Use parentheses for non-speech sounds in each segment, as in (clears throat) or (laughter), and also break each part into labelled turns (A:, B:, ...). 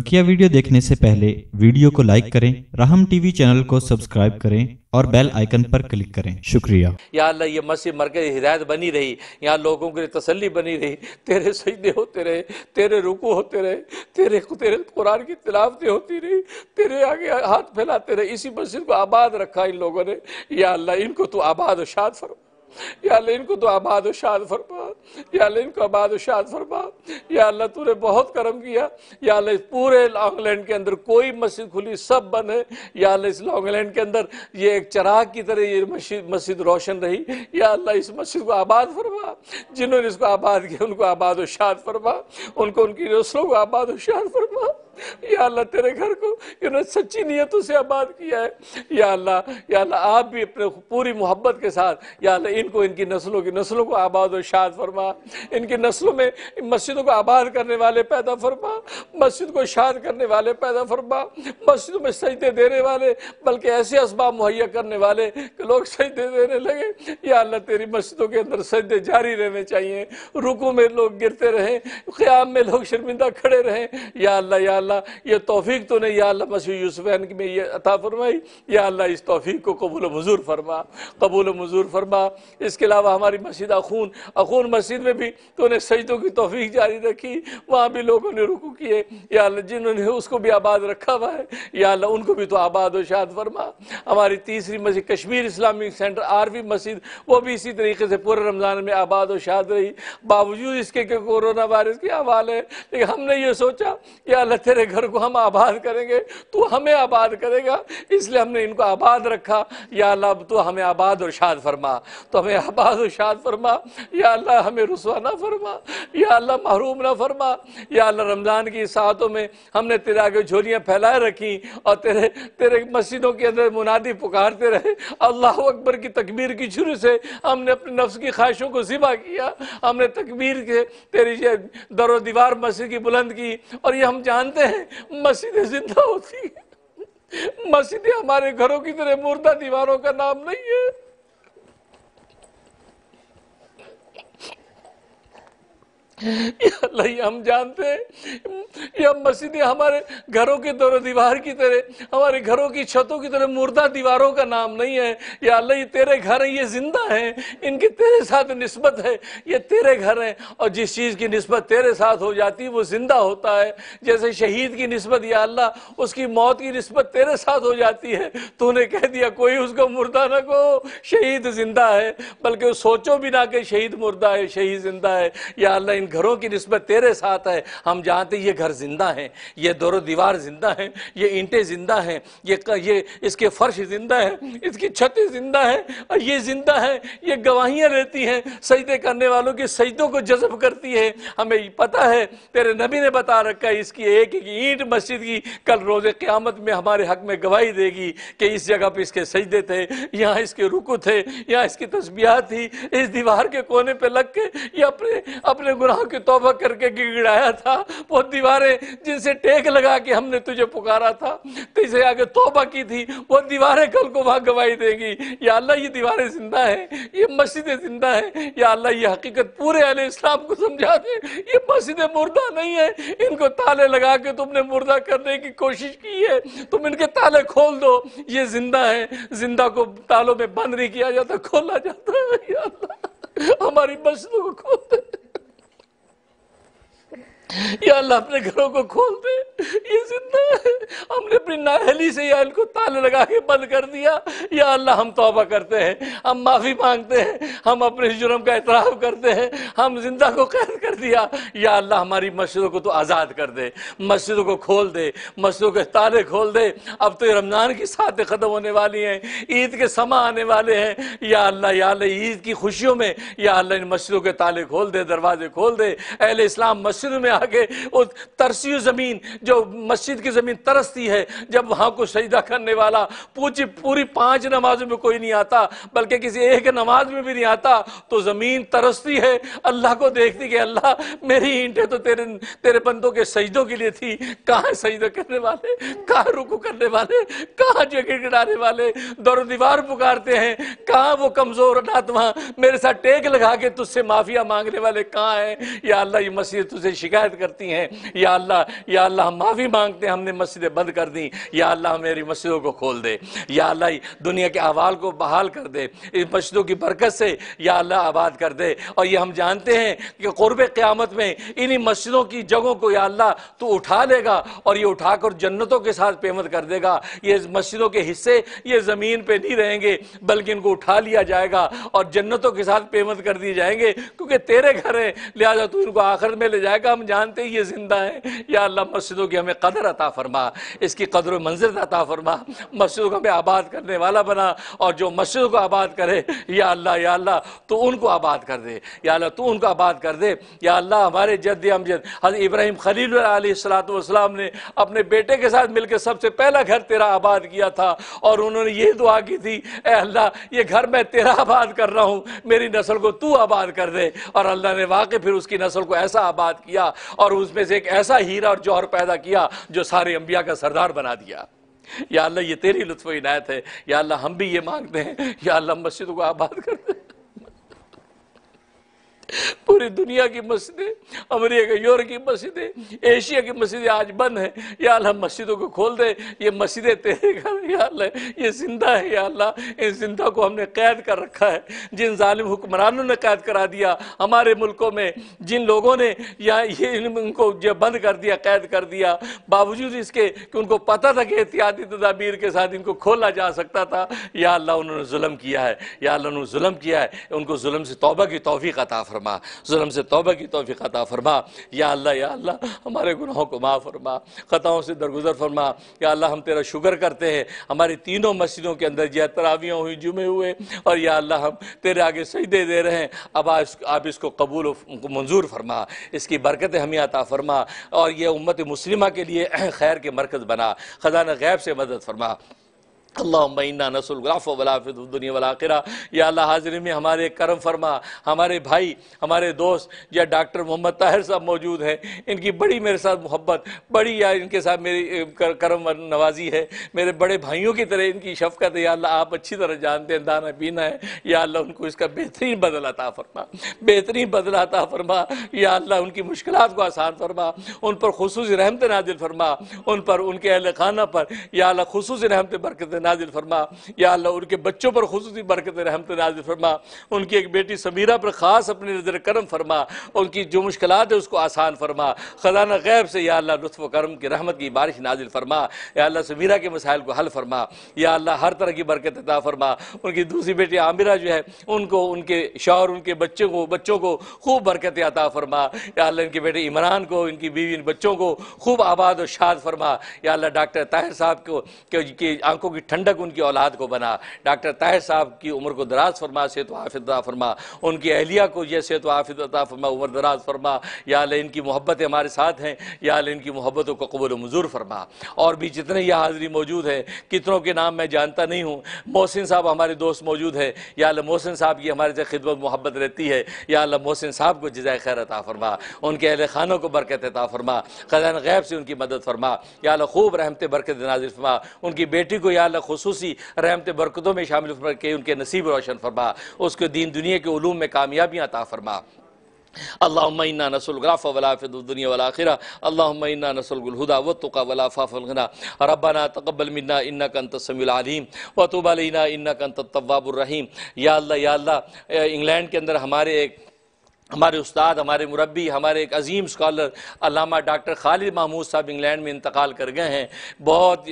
A: बकिया वीडियो देखने से पहले वीडियो को लाइक करें रहम टीवी चैनल को सब्सक्राइब करें और बेल आइकन पर क्लिक करें शुक्रिया या अल्लाह ये मर मरकज हिदायत बनी रही यहाँ लोगों के लिए तसल्ली बनी रही तेरे सजदे होते रहे तेरे रुकू होते रहे तेरे तेरे कुरान की तिलावतें होती रही तेरे आगे हाथ फैलाते रहे इसी मस्जिद को आबाद रखा इन लोगों ने या अल्लाह इनको तो आबाद और शाद फरमा या इनको तो आबाद शाद फरमा या अल्लाह इनको आबाद शाद फरमा या अल्लाह तूने बहुत करम किया या अल्लाह इस पूरे लॉन्गलैंड के अंदर कोई मस्जिद खुली सब बंद है या अल्लाह इस लॉन्गलैंड के अंदर ये एक चराग की तरह ये मस्जिद मस्जिद रोशन रही या अल्लाह इस मस्जिद को आबाद फरमा जिन्होंने इसको आबाद किया उनको आबाद शाद फरमा उनको उनकी रसलों को आबाद शाद फरमा या अल्लाह तेरे घर को इन्होंने सच्ची नीयतों से आबाद किया है या अल्लाह या अल्लाह आप भी अपने पूरी मोहब्बत के साथ या अल्लाह इनको इनकी नस्लों की नस्लों को आबाद और शाद फरमा इनकी नस्लों में मस्जिदों को आबाद करने वाले पैदा फरमा मस्जिद को शाद करने वाले पैदा फरमा मस्जिदों में सजदे देने वाले बल्कि ऐसे इसबाब मुहैया करने वाले कि लोग सजदे देने लगे या अल्लाह तेरी मस्जिदों के अंदर सजदे जारी रहने चाहिए रुकू में लोग गिरते रहें क़्याम में लोग शर्मिंदा खड़े रहें या अल्लाह या अल्लाह ये तोफ़ीक तूने तो या अल्लाह मसीह यूसुफ़ैन में ये अता फरमाई या अल्लाह इस तोफ़ी को कबूल मजूर फरमा कबूल मजूर फरमा इसके अलावा हमारी मस्जिद अखून अखून मस्जिद में भी तूने तो सजदों की तोफ़ीक जारी रखी वहाँ भी लोगों ने रुकू किए या अल्लाह जिन्होंने उसको भी आबाद रखा हुआ है या अल्लाह उनको भी तो आबाद और शाद फरमा हमारी तीसरी मस्जिद कश्मीर इस्लामिक सेंटर आरवी मस्जिद वो भी इसी तरीके से पूरे रमज़ान में आबाद और शाद रही बावजूद इसके कोरोना वायरस के हवाले लेकिन हमने ये सोचा कि अल्लाह तेरे घर को हम आबाद करेंगे तू हमें आबाद करेगा इसलिए हमने इनको आबाद रखा या अल्लाह तू हमें आबाद और शाद फरमा तो हमें आबाद और शाद फरमा या अल्लाह हमें रसुआ ना फरमा या अल्लाह महरूम ना फरमा या अल्लाह रमज़ान की सातों में हमने तेरे आगे झोलियाँ फैलाए रखी और तेरे तेरे मस्जिदों के अंदर मुनादी पुकारते रहे अल्लाह अकबर की तकबीर की शुरू से हमने अपने नफ्स की ख्वाहिशों को ज़िबा किया हमने तकबीर के तेरी दर दीवार मस्जिद की बुलंद की और ये हम जानते हैं मस्जिदें जिंदा होती हैं मस्जिदें हमारे घरों की तरह मुर्दा दीवारों का नाम नहीं है हम जानते हैं ये हम मस्जिदें हमारे घरों के दौर दीवार की तरह हमारे घरों की छतों की तरह मुर्दा दीवारों का नाम नहीं है या अल्लाह ये तेरे घर हैं ये ज़िंदा हैं इनकी तेरे साथ नस्बत है ये तेरे घर हैं और जिस चीज़ की नस्बत तेरे साथ हो जाती है वो ज़िंदा होता है जैसे शहीद की नस्बत या अल्लाह उसकी मौत की नस्बत तेरे साथ हो जाती है तो उन्हें कह दिया कोई उसको मुर्दा ना को शहीद ज़िंदा है बल्कि सोचो भी ना कि शहीद मुर्दा है शहीद ज़िंदा है या अल्लाह इन घरों की नस्बत तेरे साथ है हम जानते ये घर जिंदा हैं ये दोरो दीवार जिंदा हैं ये ईंटें जिंदा हैं ये ये इसके फर्श जिंदा हैं इसकी छतें जिंदा है ये जिंदा है ये गवाहियाँ रहती हैं सजदे करने वालों के सजदों को जज्ब करती है हमें पता है तेरे नबी ने बता रखा है इसकी एक एक ईंट मस्जिद की कल रोज़ क़्यामत में हमारे हक में गवाही देगी कि इस जगह पर इसके सजदे थे यहाँ इसके रुकू थे यहाँ इसकी तस्बिया थी इस दीवार के कोने पर लग के ये अपने अपने गुनाह अल्लाह की तोबा करके गिड़गिड़ाया था वो दीवारें जिनसे टेक लगा के हमने तुझे पुकारा था तुझे आगे तोबा की थी वो दीवारें कल को वहाँ गवाही देंगी या अल्लाह ये दीवारें जिंदा है ये मस्जिदें जिंदा हैं या अल्लाह ये हकीकत पूरे अल इस्लाम को समझा दे ये मस्जिदें मुर्दा नहीं है इनको ताले लगा के तुमने मुर्दा करने की कोशिश की है तुम इनके ताले खोल दो ये जिंदा है जिंदा को तालों में बंद नहीं किया जाता खोला जाता है हमारी मस्जिदों को खोलते या अल्लाह अपने घरों को खोल दे ये जिंदा है हमने अपनी नाहली से या इनको ताले लगा के बंद कर दिया या अल्लाह हम तोबा करते हैं हम माफ़ी मांगते हैं हम अपने जुर्म का इतराफ़ करते हैं हम जिंदा को कैद कर दिया या अल्लाह हमारी मस्जिदों को तो आज़ाद कर दे मस्जिदों को खोल दे मस्जिदों के ताले खोल दे अब तो रमज़ान की सातें ख़त्म होने वाली हैं ईद के समा आने वाले हैं या अल्लाह या ईद की खुशियों में या अल्लाह इन मस्जिदों के ताले खोल दे दरवाजे खोल दे अहल इस्लाम मस्जिद में के उस तरसी ज़मीन जो मस्जिद की ज़मीन तरसती है जब वहां को सजदा करने वाला पूछी पूरी पांच नमाजों में कोई नहीं आता बल्कि किसी एक नमाज में भी नहीं आता तो ज़मीन तरसती है अल्लाह को देखती कि अल्लाह मेरी ईंटें तो तेरे तेरे बंदों के सजदों के लिए थी कहाँ सजदा करने वाले कहाँ रुकू करने वाले कहाँ जगह गिडाने वाले दौर दीवार पुकारते हैं कहाँ वो कमज़ोर नातवा मेरे साथ टेक लगा के तुझसे माफ़िया मांगने वाले कहाँ है या अल्लाह ये मस्जिद तुझे शिकायत शिकायत करती हैं या अल्लाह या अल्लाह हम माफ़ी मांगते हैं हमने मस्जिदें बंद कर दी या अल्लाह मेरी मस्जिदों को खोल दे या अल्लाह दुनिया के अहवाल को बहाल कर दे इन मस्जिदों की बरकत से या अल्लाह आबाद कर दे और ये हम जानते हैं कि क़ुरब क़्यामत में इन्हीं मस्जिदों की जगहों को या अल्लाह तो उठा लेगा और ये उठाकर जन्नतों के साथ पेमत कर देगा ये मस्जिदों के हिस्से ये ज़मीन पर नहीं रहेंगे बल्कि इनको उठा लिया जाएगा और जन्नतों के साथ पेमत कर दिए जाएंगे क्योंकि तेरे घर हैं लिहाजा तू इनको आखिर में ले जाएगा हम जानते ये जिंदा है या अल्लाह मस्जिदों की हमें कदर अता फरमा इसकी कदर मंजिल अता फरमा मस्जिदों को हमें आबाद करने वाला बना और जो मस्जिदों को आबाद करे या अल्लाह या अल्लाह तो उनको आबाद कर दे या अल्लाह तू उनको आबाद कर दे या अल्लाह हमारे जद अमजद हज़र इब्राहिम खलील सलातम ने अपने बेटे के साथ मिलकर सबसे पहला घर तेरा आबाद किया था और उन्होंने ये दुआ की थी ए अल्लाह ये घर मैं तेरा आबाद कर रहा हूँ मेरी नस्ल को तू आबाद कर दे और अल्लाह ने वाकई फिर उसकी नस्ल को ऐसा आबाद किया और उसमें से एक ऐसा हीरा और जौहर पैदा किया जो सारे अंबिया का सरदार बना दिया या अल्लाह ये तेरी लुत्फ इनायत है या अल्लाह हम भी ये मांगते हैं या अल्लाह मस्जिद को आबाद करते पूरी दुनिया की मस्जिदें अमरीका यूरोप की मस्जिदें एशिया की मस्जिदें आज बंद हैं या अल्लाह मस्जिदों को खोल दे ये मस्जिदें तेरे घर या अल्लाह ये जिंदा है या अल्लाह इन जिंदा को हमने कैद कर रखा है जिन ालिम हुक्मरानों ने कैद करा दिया हमारे मुल्कों में जिन लोगों ने या ये उनको जो बंद कर दिया कैद कर दिया बावजूद इसके कि उनको पता था कि एहतियाती तदाबीर के साथ इनको खोला जा सकता था या अल्लाह उन्होंने जुल्म किया है या अल्लाह उन्होंने जुल्म किया है उनको जुल्म से तोबा की तोफ़ी अता फरमा फरमा जुलम से तोबा की तोफ़ी अता फरमा या अल्लाह या अल्लाह हमारे गुनाहों को माफ़ फरमा ख़ताओं से दरगुजर फरमा या अल्लाह हम तेरा शुक्र करते हैं हमारी तीनों मस्जिदों के अंदर यह तरावियाँ हुई जुमे हुए और या अल्लाह हम तेरे आगे सही दे दे रहे हैं अब आप इसको कबूल मंजूर फरमा इसकी बरकत हमें अता फरमा और यह उम्मत मुस्लिमा के लिए (clears throat) खैर के मरकज़ बना ख़जाना गैब से मदद फरमा अल्लाह नसल गुलाफ़ वलाफ़ दुनिया आखिर या अल्लाह हाजिर में हमारे करम फरमा हमारे भाई हमारे दोस्त या डॉक्टर मोहम्मद ताहिर साहब मौजूद हैं इनकी बड़ी मेरे साथ मोहब्बत बड़ी या इनके साथ मेरी करम नवाजी है मेरे बड़े भाइयों की तरह इनकी शफकत है या अल्लाह आप अच्छी तरह जानते हैं दाना पीना है या अल्लाह उनको इसका बेहतरीन बदल अता फरमा बेहतरीन बदल अता फरमा या अल्लाह उनकी मुश्किल को आसान फरमा उन पर खसूस रहमत नादिल फरमा उन पर उनके अहल खाना पर या अल्लाह खसूस रहमत बरकत नाजिल फरमा या अल्लाह उनके बच्चों पर खसूस बरकत रहमत नाजिल फरमा उनकी एक बेटी समीरा पर ख़ास अपनी नज़र करम फरमा उनकी जो मुश्किल है उसको आसान फरमा खजाना गैब से या अल्लाह लुत्फ़ करम की रहमत की बारिश नाजिल फरमा या अल्लाह समीरा के मसाइल को हल फरमा या अल्लाह हर तरह की बरकत अता फरमा उनकी दूसरी बेटी आमिरा जो है उनको उनके शौर उनके बच्चों को बच्चों को खूब बरकत अता फरमा या अल्लाह इनके बेटे इमरान को इनकी बीवी इन बच्चों को खूब आबाद और शाद फरमा या अल्लाह डॉक्टर ताहिर साहब को आंखों की ठंडक उनकी औलाद को बना डॉक्टर ताहिर साहब की उम्र को दराज फरमा से तो हाफिदा फरमा उनकी अहलिया को यह से तो हाफिदा फरमा उम्र दराज फरमा या इनकी मोहब्बत हमारे साथ हैं या इनकी मोहब्बतों को कबूल मंजूर फरमा और भी जितने यह हाजिरी मौजूद हैं कितनों के नाम मैं जानता नहीं हूँ मोहसिन साहब हमारे दोस्त मौजूद है या मोहसिन साहब की हमारे से खिदमत मोहब्बत रहती है या मोहसिन साहब को जजाय खैर अता फरमा उनके अहल खानों को बरकत अता फरमा खजान गैब से उनकी मदद फरमा या खूब रहमत बरकत नाजिर फरमा उनकी बेटी को या खसूस रहमत बरकतों में शामिल करके उनके नसीब रोशन फरमा उसके दीन दुनिया के ूम में कामयाबियाँ अता फरमा अल्लाहमन्ना नसलग्राफ़ वलाफ़ुनिया वलाखिरा अल्लाहमन्ना नसलगुलहुदा वतुका वलाफ़ाफ़लगना रब्बाना तकबल मन्ना इन्ना कंत समीम वतुबालना इन्ना कंत तवाबुलरहीम या अल्लाह या अल्लाह इंग्लैंड के अंदर हमारे एक हमारे उस्ताद हमारे मुरबी हमारे एक अजीम scholar Allama doctor Khalid Mahmood sahab England में इंतकाल कर गए हैं बहुत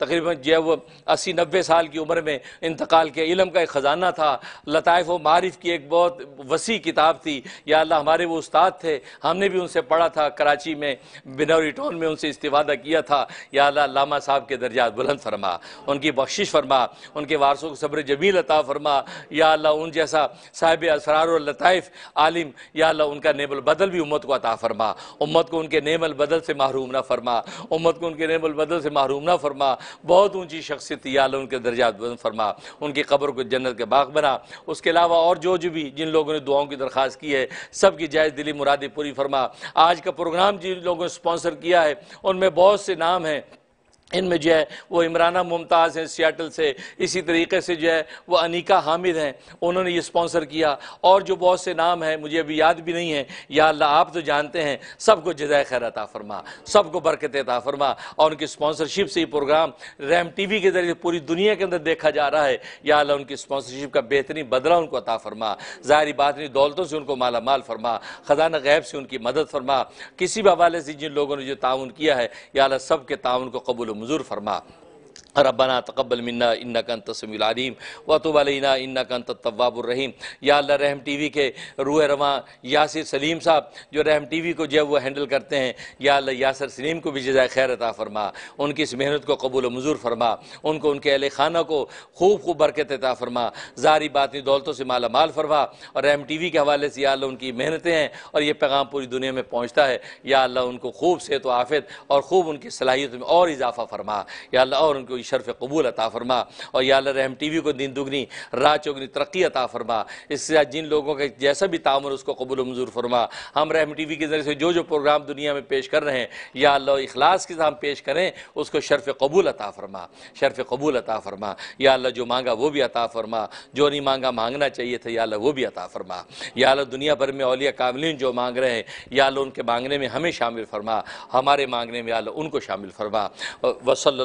A: तकरीबन जो है वो अस्सी नब्बे साल की उम्र में इंतकाल के इलम का एक ख़जाना था लताइफ़ व मारिफ की एक बहुत वसी किताब थी या अल्लाह हमारे वो उस्ताद थे हमने भी उनसे पढ़ा था कराची में बिनौरी टाउन में उनसे इस्तीवादा किया था या अल्लामा साहब के दर्जात बुलंद फरमा उनकी बख्शिश फरमा उनके वारसों को सब्र जमील अता फरमा या अल्लाह उन जैसा साहिब असरार लताइफ़ आलिम या अल्लाह उनका नेमल बदल भी उम्मत को अता फरमा उम्मत को उनके नेमल बदल से महरूम ना फरमा उम्मत को उनके नेमल बदल से महरूम ना फरमा बहुत ऊँची शख्सियत या अल्लाह उनके दर्जा बुलंद फरमा उनकी कब्र को जन्नत के बाग बना उसके अलावा और जो जो भी जिन लोगों ने दुआओं की दरख्वास्त की है सब की जायज़ दिली मुरादी पूरी फरमा आज का प्रोग्राम जिन लोगों ने स्पॉन्सर किया है उनमें बहुत से नाम हैं इनमें जो है वो इमराना मुमताज़ हैं सियाटल से इसी तरीके से जो है वो अनिका हामिद हैं उन्होंने ये स्पॉन्सर किया और जो बहुत से नाम हैं मुझे अभी याद भी नहीं है या अल्लाह आप तो जानते हैं सबको जजाय खैर अता फरमा सबको बरकत अता फरमा और उनकी स्पॉन्सरशिप से ये प्रोग्राम रैम टी वी के ज़रिए पूरी दुनिया के अंदर देखा जा रहा है या अल्लाह उनकी स्पॉन्सरशिप का बेहतरीन बदला उनको अता फरमा ज़ाहरी नहीं दौलतों से उनको माला माल फरमा ख़जाना गैब से उनकी मदद फरमा किसी भी हवाले से जिन लोगों ने जो ताउन किया है या अल्लाह सब के ताउन को कबूल منظور فرما रबाना तकबल मन्ना इन्ना का तसमीम वतुबलना इन्ना का तवाबुलरहीम या अल्लाह रहम टी वी के रूह रवा यासिर सलीम साहब जो रहम टी वी को जो है वो हैंडल करते हैं या अल्लाह यासर सलीम को भी जजाय खैर अता फ़रमा उनकी इस मेहनत को कबूल मंजूर फरमा उनको उनके अहल खाना को खूब खूब बरकत अता फ़रमा जारी बातें दौलतों से माला माल फरमा और रहम टी वी के हवाले से या उनकी मेहनतें हैं और ये पैगाम पूरी दुनिया में पहुँचता है या अल्लाह उनको खूब सेहत व आफत और खूब उनकी सलाहियत में और इजाफ़ा फरमा या अल्लाह और उनको शरफ़ कबूल अता फ़रमा और या रहम टी वी को दिन दुगनी रात चौगनी तरक्की अता फ़रमा इससे जिन लोगों का जैसा भी तामन उसको कबूल मंजूर फरमा हम रहम टी वी के ज़रिए से जो जो प्रोग्राम दुनिया में पेश कर रहे हैं या अल्लाह अखलास के हम पेश करें उसको शरफ़ कबूल अता फ़रमा शरफ़ कबूल अता फ़रमा या अल्लाह जो मांगा वो भी अता फ़रमा जो नहीं मांगा मांगना चाहिए था या अल्लाह वो भी अता फ़रमा या अल्लाह दुनिया भर में अलिया कामलिन जो मांग रहे हैं या अल्लाह उनके मांगने में हमें शामिल फ़रमा हमारे मांगने में अल्लाह उनको शामिल फ़रमा वसल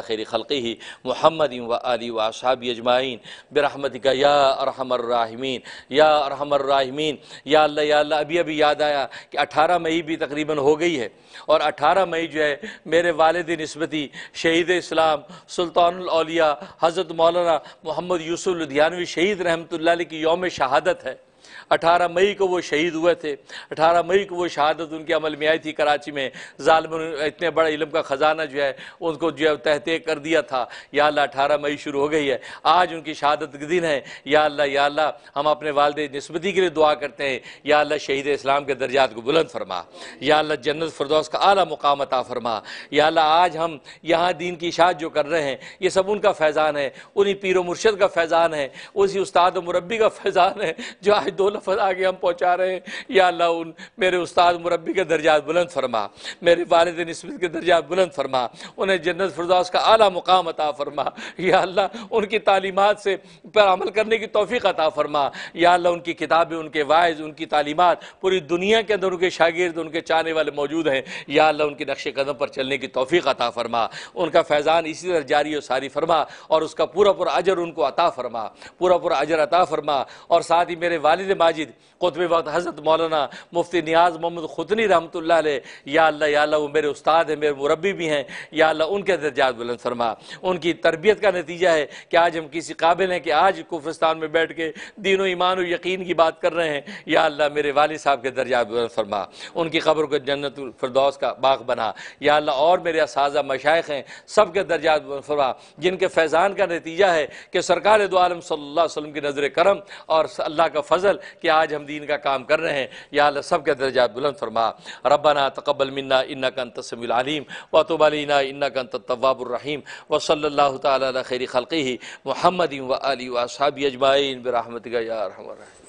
A: अला खैर खल़ी ही मोहम्मद व अली वासाब यजमाइन बरहमत का या अरहमर्राहमीन या अरहमर्राहमीन या अल्लाह या अल्लाह अभी अभी याद आया कि अठारह मई भी तकरीबन हो गई है और अठारह मई जो है मेरे वालद नस्बती शहीद इस्लाम सुल्तानलिया हज़रत मौलाना मोहम्मद यूसुफ लुधियानवी शहीद रहमत की योम शहादत है अठारह मई को वो शहीद हुए थे अठारह मई को वो शहादत उनके अमल में आई थी कराची में ालम इतने बड़े इलम का ख़जाना जो है उनको जो है तहते कर दिया था या अल्लाह अठारह मई शुरू हो गई है आज उनकी शहादत के दिन है या अल्लाह या अल्लाह हम अपने वालद नस्बती के लिए दुआ करते हैं या अल्लाह शहीद इस्लाम के दर्जात को बुलंद फरमा या अल्लाह जन्नत फरदौस का अला मुकाम अता फरमा या अल्लाह आज हम यहाँ दीन की इशात जो कर रहे हैं ये सब उनका फैज़ान है उन्हीं पीर मुर्शद का फैज़ान है उसी उस्ताद मुरबी का फैज़ान है जो आज दोनों सफ़र आगे हम पहुंचा रहे हैं या अल्लाह उन मेरे उस्ताद मुरबी के दर्जात बुलंद फरमा मेरे वालद नस्बत के दर्जात बुलंद फरमा उन्हें जन्नत फरदास का आला मुकाम अता फरमा या अल्लाह उनकी तालीमत से पर अमल करने की तोफ़ी अता फरमा या अल्लाह उनकी किताबें उनके वायज उनकी तालीमत पूरी दुनिया के अंदर उनके शागिर्द उनके चाहने वाले मौजूद हैं या अल्लाह उनके नक्श कदम पर चलने की तोफ़ी अता फरमा उनका फैज़ान इसी तरह जारी और सारी फरमा और उसका पूरा पूरा अजर उनको अता फरमा पूरा पूरा अजर अता फरमा और साथ ही मेरे वालद मा मसाजिद कुतब वक्त हज़रत मौलाना मुफ्ती नियाज मोहम्मद खुतनी रहमत या या वो मेरे उस्ताद हैं मेरे मुरबी भी हैं या अल्लाह उनके दर्जात बुलंद फरमा उनकी तरबियत का नतीजा है कि आज हम किसी काबिल हैं कि आज कुफिस्तान में बैठ के दीनों ईमान और यकीन की बात कर रहे हैं या अल्लाह मेरे वाल साहब के दर्जात बुलंद फरमा उनकी खबर को जन्नत फरदौस का बाग बना या अल्लाह और मेरे असाजा मशाइ हैं सब के दर्जात बुलंद फरमा जिनके फैज़ान का नतीजा है कि सरकार दो आलम सल्ला वसलम की नज़र करम और अल्लाह का फजल कि आज हम दीन का काम कर रहे हैं या अल्लाह सब के दर्जा बुलंद फरमा रबाना तकबल मन्ना इन्ना का व वतुबलना इन्ना का तवाबुलरहीम व सल्ला तैर खल़ी ही महमद व अली वाबी अजमाइन बरहमत या